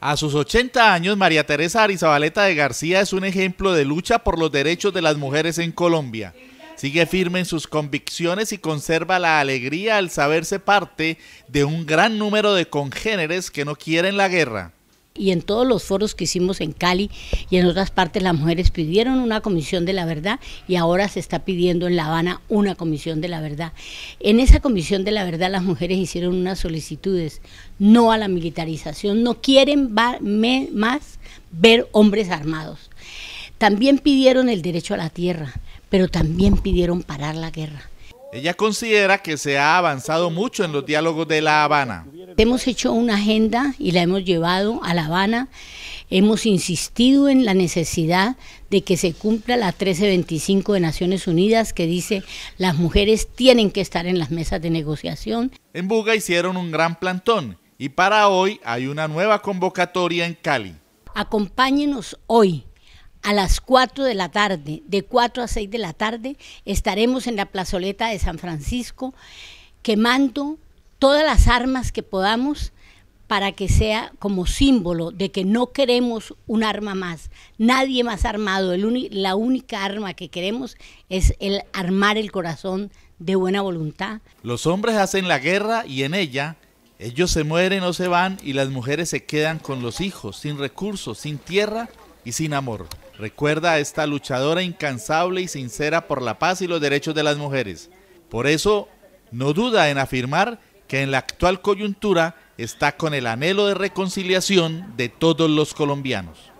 A sus 80 años, María Teresa Arizabaleta de García es un ejemplo de lucha por los derechos de las mujeres en Colombia. Sigue firme en sus convicciones y conserva la alegría al saberse parte de un gran número de congéneres que no quieren la guerra y en todos los foros que hicimos en Cali y en otras partes las mujeres pidieron una comisión de la verdad y ahora se está pidiendo en La Habana una comisión de la verdad. En esa comisión de la verdad las mujeres hicieron unas solicitudes, no a la militarización, no quieren más ver hombres armados. También pidieron el derecho a la tierra, pero también pidieron parar la guerra. Ella considera que se ha avanzado mucho en los diálogos de La Habana hemos hecho una agenda y la hemos llevado a La Habana. Hemos insistido en la necesidad de que se cumpla la 1325 de Naciones Unidas que dice las mujeres tienen que estar en las mesas de negociación. En Buga hicieron un gran plantón y para hoy hay una nueva convocatoria en Cali. Acompáñenos hoy a las 4 de la tarde, de 4 a 6 de la tarde, estaremos en la plazoleta de San Francisco quemando todas las armas que podamos para que sea como símbolo de que no queremos un arma más, nadie más armado, la única arma que queremos es el armar el corazón de buena voluntad. Los hombres hacen la guerra y en ella ellos se mueren o se van y las mujeres se quedan con los hijos, sin recursos, sin tierra y sin amor. Recuerda a esta luchadora incansable y sincera por la paz y los derechos de las mujeres. Por eso no duda en afirmar que en la actual coyuntura está con el anhelo de reconciliación de todos los colombianos.